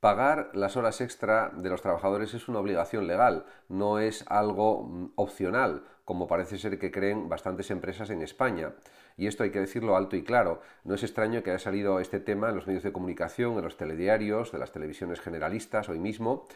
Pagar las horas extra de los trabajadores es una obligación legal, no es algo mm, opcional, como parece ser que creen bastantes empresas en España. Y esto hay que decirlo alto y claro. No es extraño que haya salido este tema en los medios de comunicación, en los telediarios, de las televisiones generalistas hoy mismo,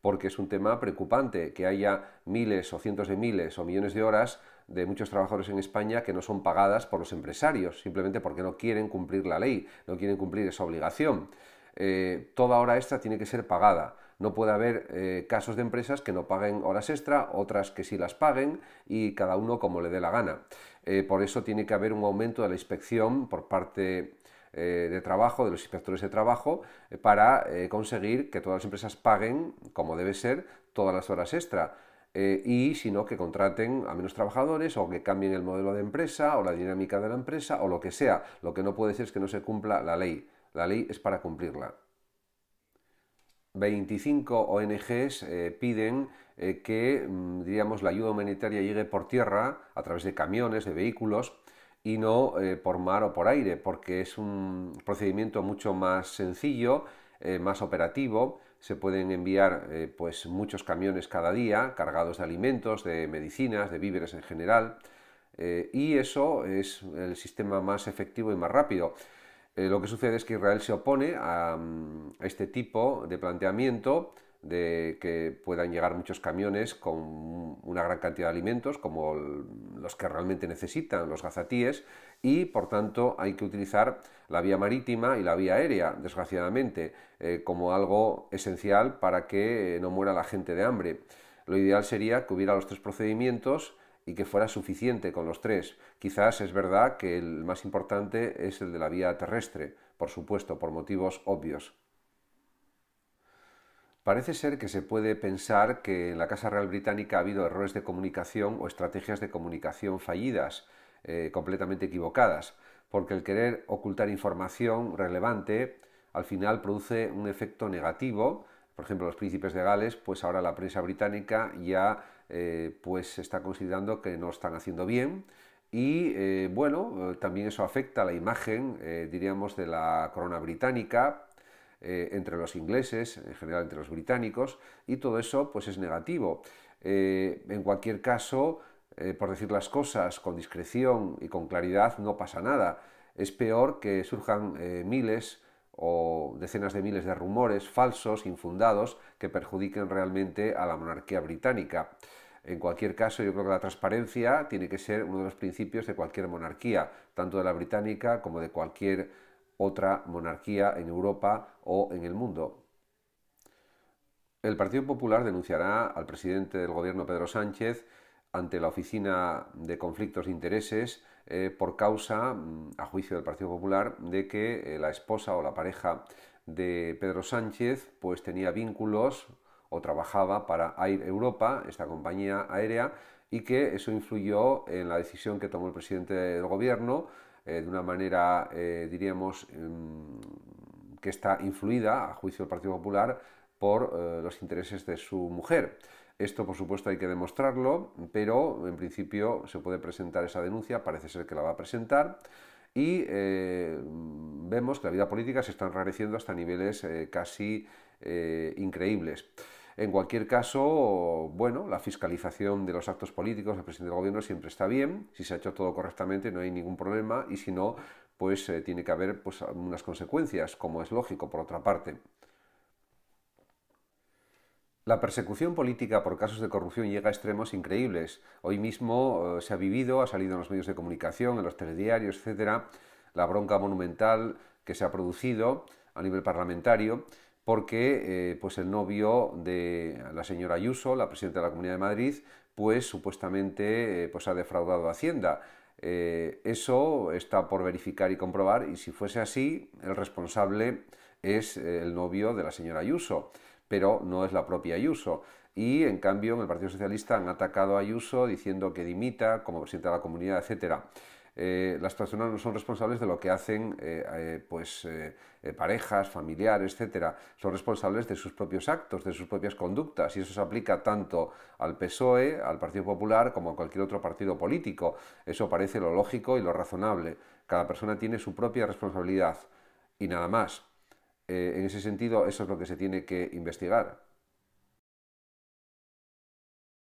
porque es un tema preocupante que haya miles o cientos de miles o millones de horas de muchos trabajadores en España que no son pagadas por los empresarios, simplemente porque no quieren cumplir la ley, no quieren cumplir esa obligación. Eh, toda hora extra tiene que ser pagada. No puede haber eh, casos de empresas que no paguen horas extra, otras que sí las paguen y cada uno como le dé la gana. Eh, por eso tiene que haber un aumento de la inspección por parte de trabajo, de los inspectores de trabajo, para conseguir que todas las empresas paguen, como debe ser, todas las horas extra. y si no, que contraten a menos trabajadores o que cambien el modelo de empresa o la dinámica de la empresa o lo que sea. Lo que no puede ser es que no se cumpla la ley. La ley es para cumplirla. 25 ONGs eh, piden eh, que, mm, diríamos, la ayuda humanitaria llegue por tierra, a través de camiones, de vehículos, y no eh, por mar o por aire, porque es un procedimiento mucho más sencillo, más operativo. Se pueden enviar pues, muchos camiones cada día, cargados de alimentos, de medicinas, de víveres en general, y eso es el sistema más efectivo y más rápido. Eh, lo que sucede es que Israel se opone mm, a, este tipo de planteamiento de que puedan llegar muchos camiones con una gran cantidad de alimentos, como los que realmente necesitan los gazatíes, y por tanto hay que utilizar la vía marítima y la vía aérea, desgraciadamente, eh, como algo esencial para que no muera la gente de hambre. Lo ideal sería que hubiera los tres procedimientos y que fuera suficiente con los tres. Quizás es verdad que el más importante es el de la vía terrestre, por supuesto, por motivos obvios. Parece ser que se puede pensar que en la Casa Real Británica ha habido errores de comunicación o estrategias de comunicación fallidas, eh, completamente equivocadas, porque el querer ocultar información relevante al final produce un efecto negativo. Por ejemplo, los príncipes de Gales, pues ahora la prensa británica ya eh, pues se está considerando que no están haciendo bien y eh, bueno, eh, también eso afecta la imagen, diríamos, de la corona británica entre los ingleses, en general entre los británicos, y todo eso pues es negativo. en cualquier caso, por decir las cosas con discreción y con claridad, no pasa nada. Es peor que surjan miles o decenas de miles de rumores falsos, infundados, que perjudiquen realmente a la monarquía británica. En cualquier caso, yo creo que la transparencia tiene que ser uno de los principios de cualquier monarquía, tanto de la británica como de cualquier otra monarquía en Europa o en el mundo. El Partido Popular denunciará al presidente del gobierno Pedro Sánchez ante la Oficina de Conflictos de Intereses eh, por causa, mm, a juicio del Partido Popular, de que eh, la esposa o la pareja de Pedro Sánchez pues tenía vínculos o trabajaba para Air Europa, esta compañía aérea, y que eso influyó en la decisión que tomó el presidente del gobierno eh, de una manera, diríamos, em, que está influida, a juicio del Partido Popular, por los intereses de su mujer. Esto, por supuesto, hay que demostrarlo, pero en principio se puede presentar esa denuncia, parece ser que la va a presentar. Y eh, vemos que la vida política se está enrareciendo hasta niveles eh, casi eh, increíbles. En cualquier caso, bueno, la fiscalización de los actos políticos del presidente del gobierno siempre está bien, si se ha hecho todo correctamente no hay ningún problema y si no, pues tiene que haber pues, unas consecuencias, como es lógico por otra parte. La persecución política por casos de corrupción llega a extremos increíbles. Hoy mismo eh, se ha vivido, ha salido en los medios de comunicación, en los telediarios, etcétera, la bronca monumental que se ha producido a nivel parlamentario porque eh, pues el novio de la señora Ayuso, la presidenta de la Comunidad de Madrid, pues supuestamente eh, pues ha defraudado Hacienda. eso está por verificar y comprobar y si fuese así, el responsable es el novio de la señora Ayuso pero no es la propia Ayuso. Y en cambio en el Partido Socialista han atacado a Ayuso diciendo que dimita como Presidente de la comunidad, etcétera. Eh, las personas no son responsables de lo que hacen eh, eh, pues, parejas, familiares, etcétera. Son responsables de sus propios actos, de sus propias conductas. Y eso se aplica tanto al PSOE, al Partido Popular, como a cualquier otro partido político. Eso parece lo lógico y lo razonable. Cada persona tiene su propia responsabilidad. Y nada más. Eh, en ese sentido, eso es lo que se tiene que investigar.